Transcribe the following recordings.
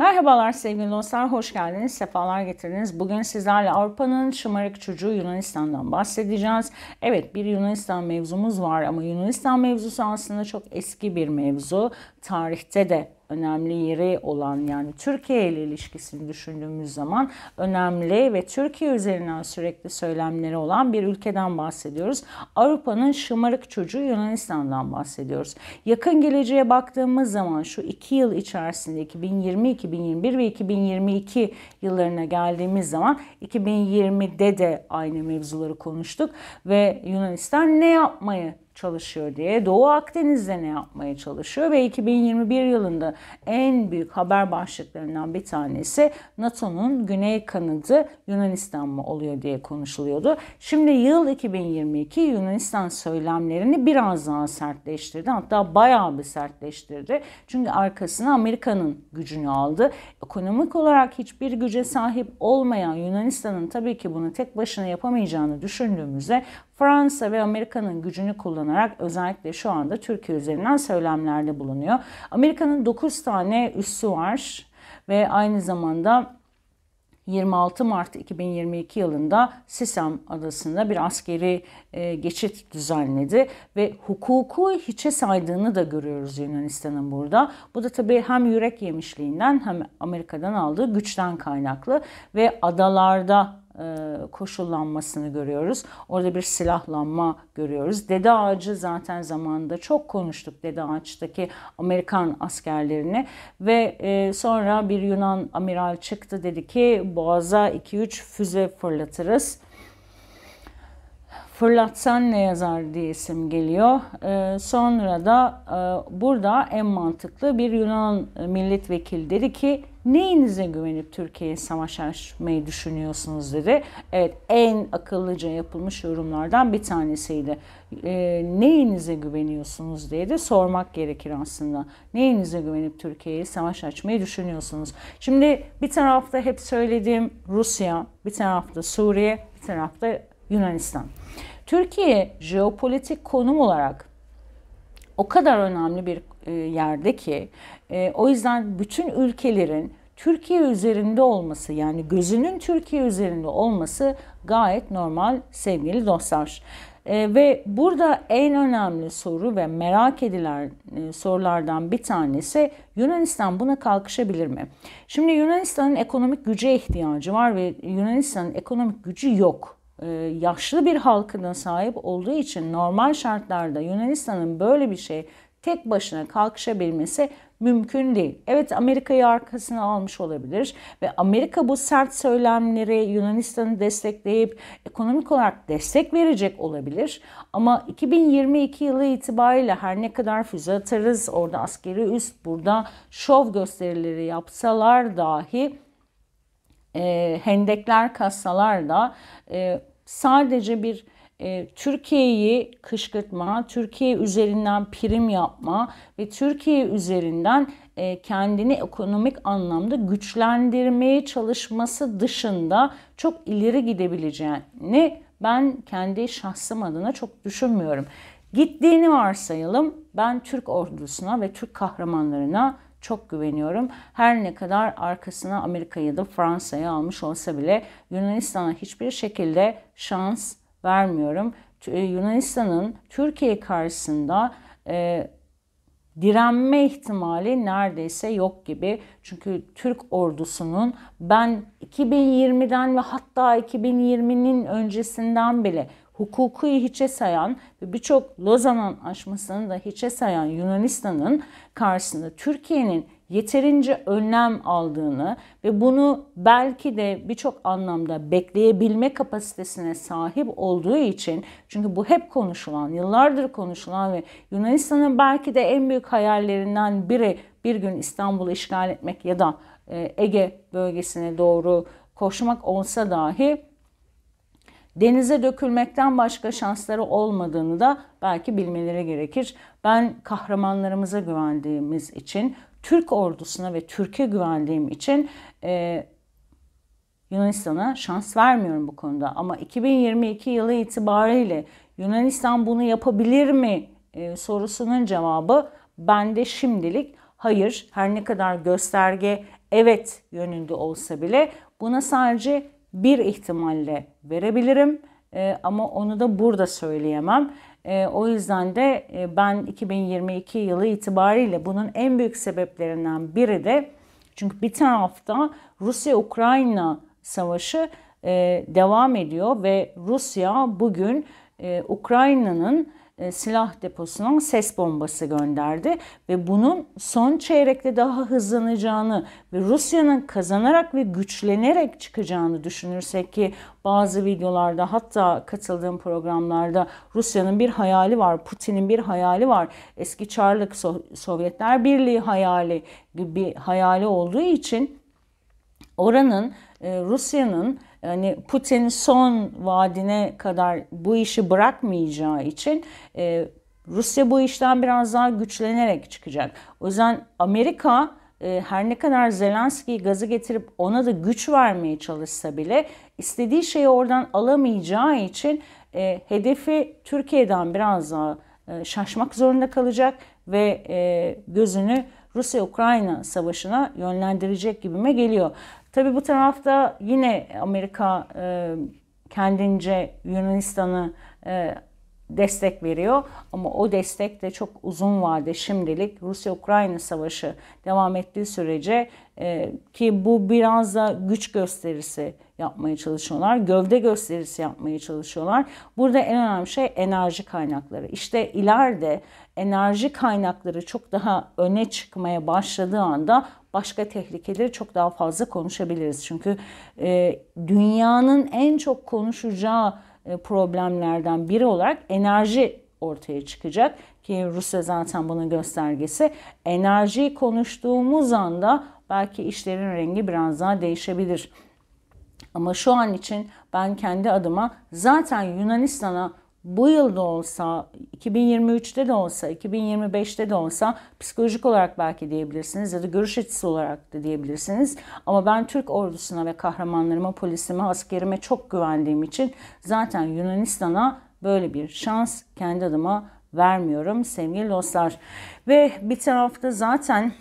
Merhabalar sevgili dostlar, hoş geldiniz, sefalar getirdiniz. Bugün sizlerle Avrupa'nın şımarık çocuğu Yunanistan'dan bahsedeceğiz. Evet bir Yunanistan mevzumuz var ama Yunanistan mevzusu aslında çok eski bir mevzu. Tarihte de önemli yeri olan yani Türkiye ile ilişkisini düşündüğümüz zaman önemli ve Türkiye üzerinden sürekli söylemleri olan bir ülkeden bahsediyoruz. Avrupa'nın şımarık çocuğu Yunanistan'dan bahsediyoruz. Yakın geleceğe baktığımız zaman şu iki yıl içerisinde 2020, 2021 ve 2022 yıllarına geldiğimiz zaman 2020'de de aynı mevzuları konuştuk ve Yunanistan ne yapmayı çalışıyor diye Doğu Akdeniz'de ne yapmaya çalışıyor ve 2021 yılında en büyük haber başlıklarından bir tanesi NATO'nun güney kanadı Yunanistan mı oluyor diye konuşuluyordu. Şimdi yıl 2022 Yunanistan söylemlerini biraz daha sertleştirdi hatta bayağı bir sertleştirdi. Çünkü arkasına Amerika'nın gücünü aldı. Ekonomik olarak hiçbir güce sahip olmayan Yunanistan'ın tabii ki bunu tek başına yapamayacağını düşündüğümüzde Fransa ve Amerika'nın gücünü kullanarak özellikle şu anda Türkiye üzerinden söylemlerde bulunuyor. Amerika'nın 9 tane üssü var ve aynı zamanda 26 Mart 2022 yılında Sisam adasında bir askeri e, geçit düzenledi ve hukuku hiçe saydığını da görüyoruz Yunanistan'ın burada. Bu da tabii hem yürek yemişliğinden hem Amerika'dan aldığı güçten kaynaklı ve adalarda e, koşullanmasını görüyoruz. Orada bir silahlanma görüyoruz. Dede Ağacı zaten zamanında çok konuştuk Dede Ağaç'taki Amerikan askerlerini ve e, sonra bir Yunan amiral çıktı dedi ki Boğaz'a 2-3 füze fırlatırız fırlatsan ne yazar diyesim geliyor. E, sonra da e, burada en mantıklı bir Yunan milletvekili dedi ki neyinize güvenip Türkiye'ye savaş açmayı düşünüyorsunuz dedi. Evet en akıllıca yapılmış yorumlardan bir tanesiydi. E, neyinize güveniyorsunuz diye de sormak gerekir aslında. Neyinize güvenip Türkiye'ye savaş açmayı düşünüyorsunuz? Şimdi bir tarafta hep söylediğim Rusya, bir tarafta Suriye, bir tarafta Yunanistan. Türkiye jeopolitik konum olarak o kadar önemli bir e, yerde ki e, o yüzden bütün ülkelerin Türkiye üzerinde olması yani gözünün Türkiye üzerinde olması gayet normal sevgili dostlar. E, ve burada en önemli soru ve merak edilen sorulardan bir tanesi Yunanistan buna kalkışabilir mi? Şimdi Yunanistan'ın ekonomik güce ihtiyacı var ve Yunanistan'ın ekonomik gücü yok. E, yaşlı bir halkına sahip olduğu için normal şartlarda Yunanistan'ın böyle bir şey tek başına kalkışabilmesi mümkün değil. Evet Amerika'yı arkasına almış olabilir ve Amerika bu sert söylemleri Yunanistan'ı destekleyip ekonomik olarak destek verecek olabilir. Ama 2022 yılı itibariyle her ne kadar füze atarız, orada askeri üst, burada şov gösterileri yapsalar dahi e, hendekler kassalar da e, sadece bir e, Türkiye'yi kışkırtma, Türkiye üzerinden prim yapma ve Türkiye üzerinden e, kendini ekonomik anlamda güçlendirmeye çalışması dışında çok ileri gidebileceğini ben kendi şahsım adına çok düşünmüyorum. Gittiğini varsayalım ben Türk ordusuna ve Türk kahramanlarına çok güveniyorum. Her ne kadar arkasına Amerika'yı da Fransa'yı almış olsa bile Yunanistan'a hiçbir şekilde şans vermiyorum. E, Yunanistan'ın Türkiye karşısında e, direnme ihtimali neredeyse yok gibi. Çünkü Türk ordusunun ben 2020'den ve hatta 2020'nin öncesinden bile hukuku hiçe sayan ve birçok Lozan Anlaşması'nı da hiçe sayan Yunanistan'ın karşısında Türkiye'nin yeterince önlem aldığını ve bunu belki de birçok anlamda bekleyebilme kapasitesine sahip olduğu için çünkü bu hep konuşulan, yıllardır konuşulan ve Yunanistan'ın belki de en büyük hayallerinden biri bir gün İstanbul'u işgal etmek ya da e, Ege bölgesine doğru koşmak olsa dahi denize dökülmekten başka şansları olmadığını da belki bilmeleri gerekir. Ben kahramanlarımıza güvendiğimiz için, Türk ordusuna ve Türkiye güvendiğim için e, Yunanistan'a şans vermiyorum bu konuda. Ama 2022 yılı itibariyle Yunanistan bunu yapabilir mi e, sorusunun cevabı bende şimdilik hayır. Her ne kadar gösterge evet yönünde olsa bile buna sadece bir ihtimalle verebilirim e, ama onu da burada söyleyemem. E, o yüzden de e, ben 2022 yılı itibariyle bunun en büyük sebeplerinden biri de çünkü bir tarafta Rusya-Ukrayna savaşı e, devam ediyor ve Rusya bugün e, Ukrayna'nın e, silah deposuna ses bombası gönderdi ve bunun son çeyrekte daha hızlanacağını ve Rusya'nın kazanarak ve güçlenerek çıkacağını düşünürsek ki bazı videolarda hatta katıldığım programlarda Rusya'nın bir hayali var, Putin'in bir hayali var. Eski Çarlık so- Sovyetler Birliği hayali gibi bir hayali olduğu için oranın e, Rusya'nın hani Putin son vadine kadar bu işi bırakmayacağı için e, Rusya bu işten biraz daha güçlenerek çıkacak. O yüzden Amerika e, her ne kadar Zelenski'yi gazı getirip ona da güç vermeye çalışsa bile istediği şeyi oradan alamayacağı için e, hedefi Türkiye'den biraz daha e, şaşmak zorunda kalacak ve e, gözünü Rusya-Ukrayna savaşına yönlendirecek gibime geliyor. Tabii bu tarafta yine Amerika e, kendince Yunanistan'ı e, destek veriyor. Ama o destek de çok uzun vade şimdilik Rusya-Ukrayna savaşı devam ettiği sürece e, ki bu biraz da güç gösterisi yapmaya çalışıyorlar. Gövde gösterisi yapmaya çalışıyorlar. Burada en önemli şey enerji kaynakları. İşte ileride enerji kaynakları çok daha öne çıkmaya başladığı anda başka tehlikeleri çok daha fazla konuşabiliriz. Çünkü e, dünyanın en çok konuşacağı e, problemlerden biri olarak enerji ortaya çıkacak ki Rusya zaten bunun göstergesi. Enerjiyi konuştuğumuz anda belki işlerin rengi biraz daha değişebilir. Ama şu an için ben kendi adıma zaten Yunanistan'a bu yıl da olsa, 2023'te de olsa, 2025'te de olsa psikolojik olarak belki diyebilirsiniz ya da görüş açısı olarak da diyebilirsiniz. Ama ben Türk ordusuna ve kahramanlarıma, polisime, askerime çok güvendiğim için zaten Yunanistan'a böyle bir şans kendi adıma vermiyorum sevgili dostlar. Ve bir tarafta zaten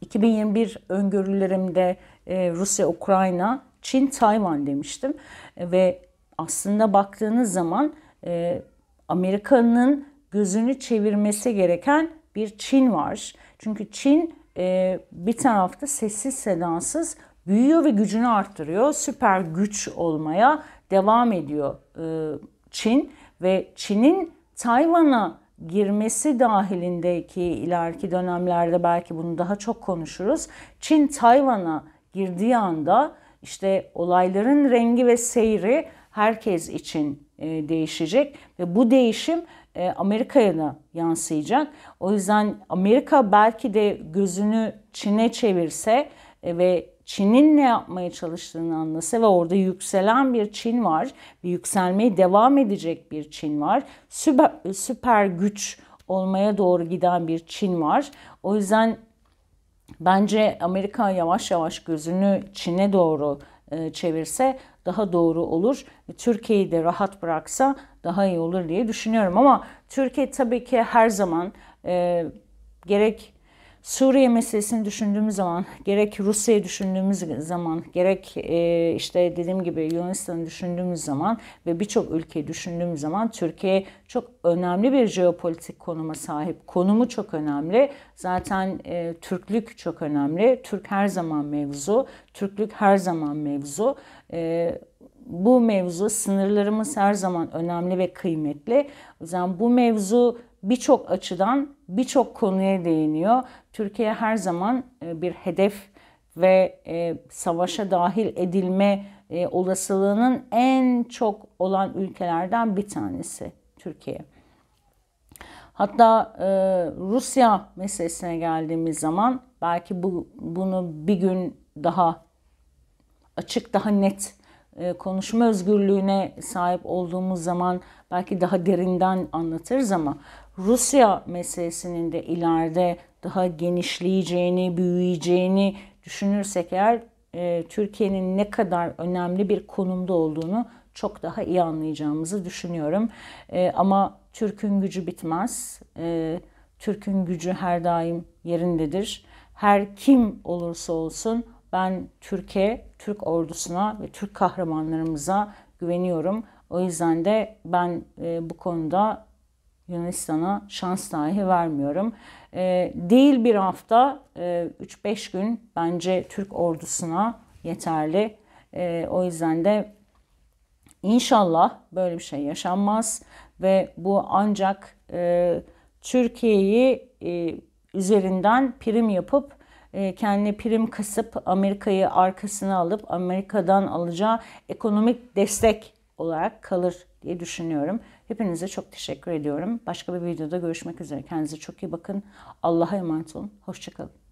2021 öngörülerimde e, Rusya, Ukrayna, Çin, Tayvan demiştim e, ve aslında baktığınız zaman e, Amerika'nın gözünü çevirmesi gereken bir Çin var. Çünkü Çin e, bir tarafta sessiz sedansız büyüyor ve gücünü arttırıyor. Süper güç olmaya devam ediyor e, Çin ve Çin'in Tayvan'a girmesi dahilindeki ileriki dönemlerde belki bunu daha çok konuşuruz. Çin Tayvan'a girdiği anda işte olayların rengi ve seyri herkes için e, değişecek ve bu değişim e, Amerika'ya da yansıyacak. O yüzden Amerika belki de gözünü Çin'e çevirse e, ve Çin'in ne yapmaya çalıştığını anlasa ve orada yükselen bir Çin var ve yükselmeye devam edecek bir Çin var. Süper, süper güç olmaya doğru giden bir Çin var. O yüzden bence Amerika yavaş yavaş gözünü Çin'e doğru e, çevirse daha doğru olur. E, Türkiye'yi de rahat bıraksa daha iyi olur diye düşünüyorum ama Türkiye tabii ki her zaman e, gerek Suriye meselesini düşündüğümüz zaman, gerek Rusya'yı düşündüğümüz zaman, gerek e, işte dediğim gibi Yunanistan'ı düşündüğümüz zaman ve birçok ülkeyi düşündüğümüz zaman Türkiye çok önemli bir jeopolitik konuma sahip. Konumu çok önemli. Zaten e, Türklük çok önemli. Türk her zaman mevzu. Türklük her zaman mevzu. E, bu mevzu sınırlarımız her zaman önemli ve kıymetli. O yüzden bu mevzu birçok açıdan birçok konuya değiniyor. Türkiye her zaman e, bir hedef ve e, savaşa dahil edilme e, olasılığının en çok olan ülkelerden bir tanesi Türkiye. Hatta Rusya meselesine geldiğimiz zaman belki bu bunu bir gün daha açık daha net e, konuşma özgürlüğüne sahip olduğumuz zaman belki daha derinden anlatırız ama Rusya meselesinin de ileride daha genişleyeceğini, büyüyeceğini düşünürsek eğer e, Türkiye'nin ne kadar önemli bir konumda olduğunu çok daha iyi anlayacağımızı düşünüyorum. E, ama Türk'ün gücü bitmez. E, Türk'ün gücü her daim yerindedir. Her kim olursa olsun ben Türkiye, Türk ordusuna ve Türk kahramanlarımıza güveniyorum. O yüzden de ben e, bu konuda Yunanistan'a şans dahi vermiyorum. E, değil bir hafta, e, 3-5 gün bence Türk ordusuna yeterli. E, o yüzden de inşallah böyle bir şey yaşanmaz ve bu ancak e, Türkiye'yi e, üzerinden prim yapıp ee, kendi prim kısıp Amerika'yı arkasına alıp Amerika'dan alacağı ekonomik destek olarak kalır diye düşünüyorum. Hepinize çok teşekkür ediyorum. Başka bir videoda görüşmek üzere. Kendinize çok iyi bakın. Allah'a emanet olun. Hoşçakalın.